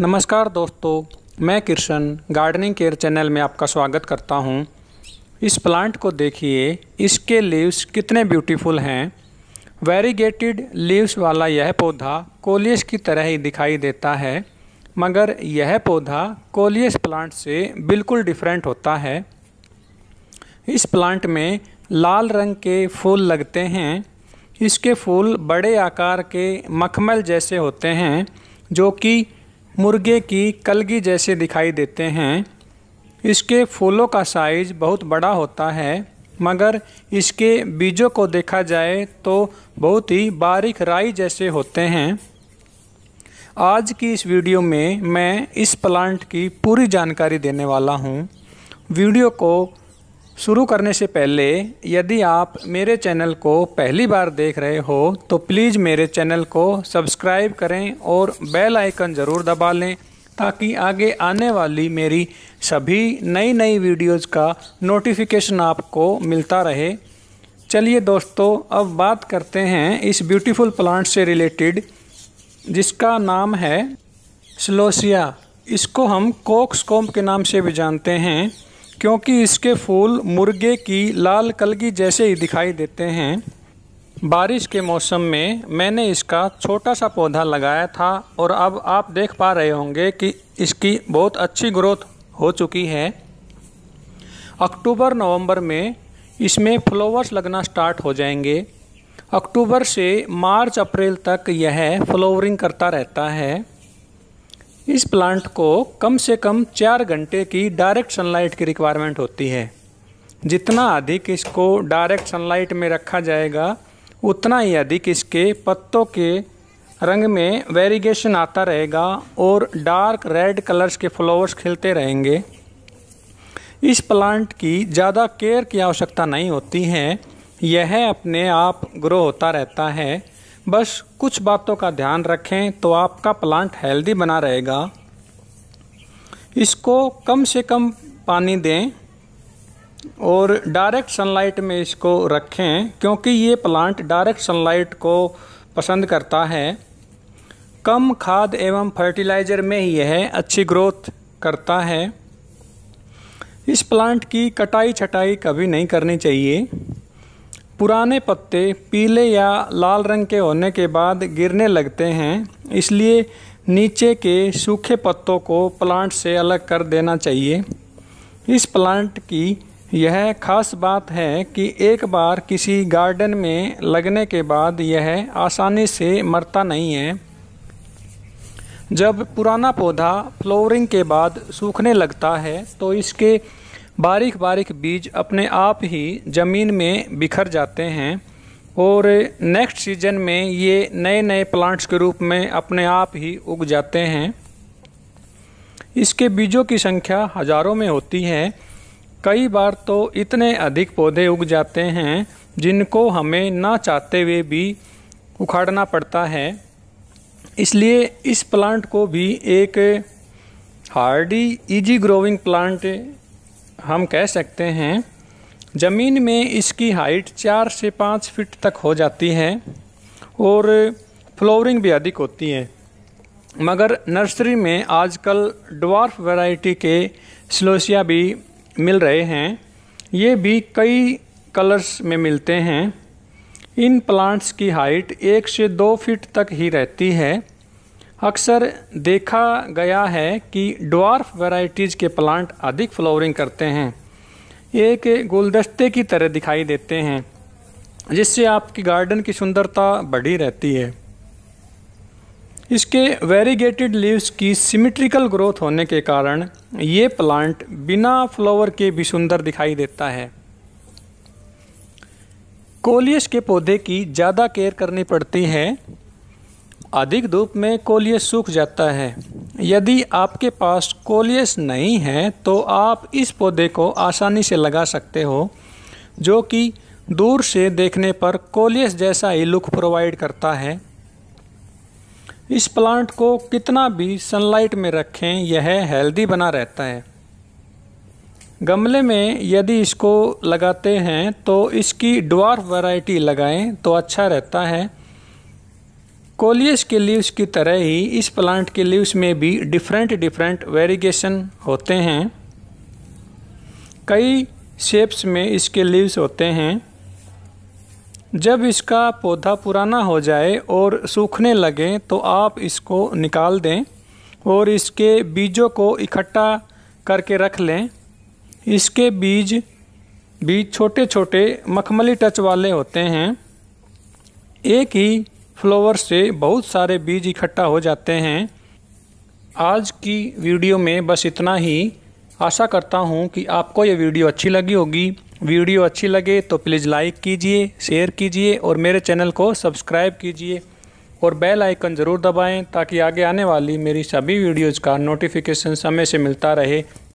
नमस्कार दोस्तों मैं किशन गार्डनिंग केयर चैनल में आपका स्वागत करता हूं। इस प्लांट को देखिए इसके लीव्स कितने ब्यूटीफुल हैं वेरीगेटेड लीव्स वाला यह पौधा कोलियस की तरह ही दिखाई देता है मगर यह पौधा कोलियस प्लांट से बिल्कुल डिफरेंट होता है इस प्लांट में लाल रंग के फूल लगते हैं इसके फूल बड़े आकार के मखमल जैसे होते हैं जो कि मुर्गे की कलगी जैसे दिखाई देते हैं इसके फूलों का साइज बहुत बड़ा होता है मगर इसके बीजों को देखा जाए तो बहुत ही बारीक राई जैसे होते हैं आज की इस वीडियो में मैं इस प्लांट की पूरी जानकारी देने वाला हूँ वीडियो को शुरू करने से पहले यदि आप मेरे चैनल को पहली बार देख रहे हो तो प्लीज़ मेरे चैनल को सब्सक्राइब करें और बेल आइकन ज़रूर दबा लें ताकि आगे आने वाली मेरी सभी नई नई वीडियोज़ का नोटिफिकेशन आपको मिलता रहे चलिए दोस्तों अब बात करते हैं इस ब्यूटीफुल प्लांट से रिलेटेड जिसका नाम है स्लोसिया इसको हम कोक्सकोम के नाम से भी जानते हैं क्योंकि इसके फूल मुर्गे की लाल कलगी जैसे ही दिखाई देते हैं बारिश के मौसम में मैंने इसका छोटा सा पौधा लगाया था और अब आप देख पा रहे होंगे कि इसकी बहुत अच्छी ग्रोथ हो चुकी है अक्टूबर नवंबर में इसमें फ्लावर्स लगना स्टार्ट हो जाएंगे अक्टूबर से मार्च अप्रैल तक यह फ्लावरिंग करता रहता है इस प्लांट को कम से कम चार घंटे की डायरेक्ट सनलाइट की रिक्वायरमेंट होती है जितना अधिक इसको डायरेक्ट सनलाइट में रखा जाएगा उतना ही अधिक इसके पत्तों के रंग में वेरिएशन आता रहेगा और डार्क रेड कलर्स के फ्लावर्स खिलते रहेंगे इस प्लांट की ज़्यादा केयर की आवश्यकता नहीं होती है यह अपने आप ग्रो होता रहता है बस कुछ बातों का ध्यान रखें तो आपका प्लांट हेल्दी बना रहेगा इसको कम से कम पानी दें और डायरेक्ट सनलाइट में इसको रखें क्योंकि ये प्लांट डायरेक्ट सनलाइट को पसंद करता है कम खाद एवं फर्टिलाइज़र में ही यह अच्छी ग्रोथ करता है इस प्लांट की कटाई छटाई कभी नहीं करनी चाहिए पुराने पत्ते पीले या लाल रंग के होने के बाद गिरने लगते हैं इसलिए नीचे के सूखे पत्तों को प्लांट से अलग कर देना चाहिए इस प्लांट की यह खास बात है कि एक बार किसी गार्डन में लगने के बाद यह आसानी से मरता नहीं है जब पुराना पौधा फ्लोरिंग के बाद सूखने लगता है तो इसके बारीक बारीक बीज अपने आप ही ज़मीन में बिखर जाते हैं और नेक्स्ट सीजन में ये नए नए प्लांट्स के रूप में अपने आप ही उग जाते हैं इसके बीजों की संख्या हज़ारों में होती है कई बार तो इतने अधिक पौधे उग जाते हैं जिनको हमें ना चाहते हुए भी उखाड़ना पड़ता है इसलिए इस प्लांट को भी एक हार्डी इजी ग्रोविंग प्लांट हम कह सकते हैं ज़मीन में इसकी हाइट चार से पाँच फीट तक हो जाती है और फ्लोरिंग भी अधिक होती है मगर नर्सरी में आजकल डवार्फ वैरायटी के स्लोसिया भी मिल रहे हैं ये भी कई कलर्स में मिलते हैं इन प्लांट्स की हाइट एक से दो फीट तक ही रहती है अक्सर देखा गया है कि डॉर्फ वैरायटीज़ के प्लांट अधिक फ्लावरिंग करते हैं एक गुलदस्ते की तरह दिखाई देते हैं जिससे आपकी गार्डन की सुंदरता बढ़ी रहती है इसके वेरीगेटेड लीव्स की सिमिट्रिकल ग्रोथ होने के कारण ये प्लांट बिना फ्लावर के भी सुंदर दिखाई देता है कोलियस के पौधे की ज़्यादा केयर करनी पड़ती है अधिक धूप में कोलियस सूख जाता है यदि आपके पास कोलियस नहीं है तो आप इस पौधे को आसानी से लगा सकते हो जो कि दूर से देखने पर कोलियस जैसा ही लुक प्रोवाइड करता है इस प्लांट को कितना भी सनलाइट में रखें यह हेल्दी बना रहता है गमले में यदि इसको लगाते हैं तो इसकी ड्वार्फ वैरायटी लगाएं तो अच्छा रहता है कोलियस के लीव्स की तरह ही इस प्लांट के लीव्स में भी डिफरेंट डिफरेंट वेरिएशन होते हैं कई शेप्स में इसके लीव्स होते हैं जब इसका पौधा पुराना हो जाए और सूखने लगे तो आप इसको निकाल दें और इसके बीजों को इकट्ठा करके रख लें इसके बीज बीज छोटे छोटे मखमली टच वाले होते हैं एक ही फ्लोवर से बहुत सारे बीज इकट्ठा हो जाते हैं आज की वीडियो में बस इतना ही आशा करता हूँ कि आपको ये वीडियो अच्छी लगी होगी वीडियो अच्छी लगे तो प्लीज़ लाइक कीजिए शेयर कीजिए और मेरे चैनल को सब्सक्राइब कीजिए और बेल आइकन ज़रूर दबाएं ताकि आगे आने वाली मेरी सभी वीडियोज़ का नोटिफिकेशन समय से मिलता रहे